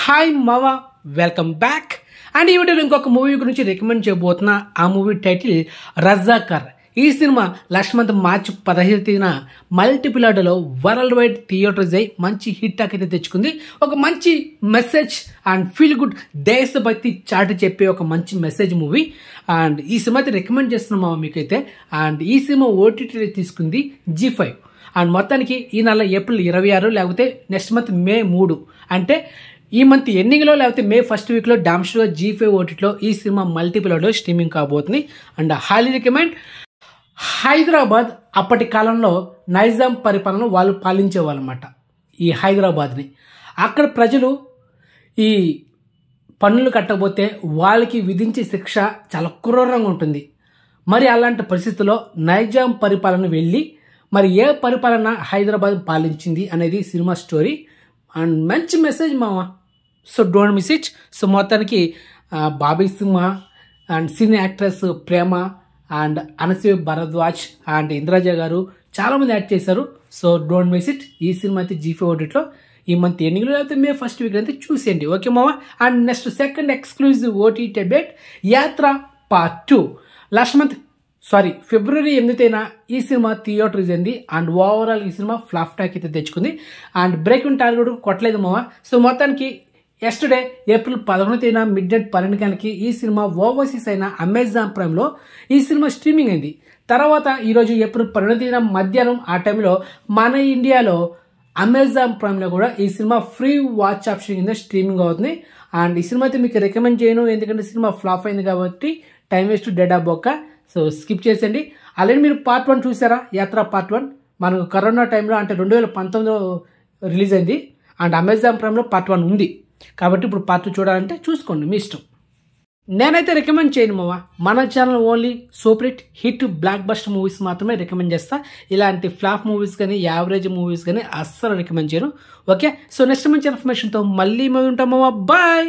hi మావా welcome back and ఈ వీడియోలో ఇంకొక మూవీ గురించి రికమెండ్ చేయబోతున్నా ఆ మూవీ టైటిల్ రజాకర్ ఈ సినిమా లాస్ట్ మంత్ మార్చి పదహైదు తేదీన మల్టిప్లాడోలో వరల్డ్ వైడ్ థియేటర్స్ అయి మంచి హిట్ అయితే తెచ్చుకుంది ఒక మంచి మెసేజ్ అండ్ ఫీల్ గుడ్ దేశభక్తి చాటి చెప్పే ఒక మంచి మెసేజ్ మూవీ అండ్ ఈ సినిమా అయితే రికమెండ్ చేస్తున్నామా మీకైతే అండ్ ఈ సినిమా ఓటీటీ తీసుకుంది జీ ఫైవ్ అండ్ మొత్తానికి ఈ నెల ఏప్రిల్ ఇరవై ఆరు లేకపోతే నెక్స్ట్ మంత్ మే మూడు అంటే ఈ మంత్ ఎన్నింగ్లో లేకపోతే మే ఫస్ట్ వీక్లో డామ్స్లో జీ ఫైవ్ ఓటీటీలో ఈ సినిమా మల్టిపుల్లో స్ట్రీమింగ్ కాబోతుంది అండ్ హైలీ రికమెండ్ హైదరాబాద్ అప్పటి కాలంలో నైజాం పరిపాలన వాళ్ళు పాలించేవాళ్ళు అనమాట ఈ హైదరాబాద్ని అక్కడ ప్రజలు ఈ పన్నులు కట్టకపోతే వాళ్ళకి విధించే శిక్ష చాలా క్రూరంగా ఉంటుంది మరి అలాంటి పరిస్థితుల్లో నైజాం పరిపాలన వెళ్ళి మరి ఏ పరిపాలన హైదరాబాద్ పాలించింది అనేది సినిమా స్టోరీ అండ్ మంచి మెసేజ్ మామ so don't miss it so మొత్తానికి Bobby Simha and cine actress Prema and Anasuya Bharadwaj and Indraja గారు చాలామంది యాక్ట్ చేశారు సో డోంట్ మిస్ ఇట్ ఈ సినిమా అయితే జీఫీ ఓటీట్లో ఈ మంత్ ఎన్నికలు అయితే మే ఫస్ట్ వీక్ అయితే చూసేయండి ఓకే మామ and next second exclusive OTT update Yatra part two last month sorry ఫిబ్రవరి ఎనిమిదితేనా ఈ సినిమా థియేటర్ ఇచ్చింది అండ్ ఓవరాల్ ఈ సినిమా ఫ్లాప్ అయితే తెచ్చుకుంది అండ్ బ్రేక్ ఇన్ టార్గెట్ కొట్టలేదు మామ సో మొత్తానికి ఎస్టర్డే ఏప్రిల్ పదకొండు తేదీన మిడ్ నైట్ పన్నెండు గంటలకి ఈ సినిమా ఓవర్సీస్ అయిన అమెజాన్ లో ఈ సినిమా స్ట్రీమింగ్ అయింది తర్వాత ఈరోజు ఏప్రిల్ పన్నెండు తేదీన మధ్యాహ్నం ఆ టైంలో మన ఇండియాలో అమెజాన్ లో కూడా ఈ సినిమా ఫ్రీ వాచ్ ఆప్షన్ కింద స్ట్రీమింగ్ అవుతుంది అండ్ ఈ సినిమా అయితే మీకు రికమెండ్ చేయను ఎందుకంటే సినిమా ఫ్లాప్ అయింది కాబట్టి టైం వేస్ట్ డెడ్ బొక్క సో స్కిప్ చేసేయండి అలానే మీరు పార్ట్ వన్ చూసారా యాత్ర పార్ట్ వన్ మనకు కరోనా టైంలో అంటే రెండు వేల రిలీజ్ అయింది అండ్ అమెజాన్ ప్రైమ్లో పార్ట్ వన్ ఉంది కాబట్టి ఇప్పుడు పాత్ర చూడాలంటే చూసుకోండి మీ ఇష్టం నేనైతే రికమెండ్ చేయను మావా మన channel only superhit hit hit blockbuster movies మాత్రమే రికమెండ్ చేస్తా ఇలాంటి ఫ్లాప్ మూవీస్ కానీ యావరేజ్ మూవీస్ కానీ అస్సలు రికమెండ్ చేయను ఓకే సో నెక్స్ట్ మంచి ఇన్ఫర్మేషన్తో మళ్ళీ మేము ఉంటాం మావా బాయ్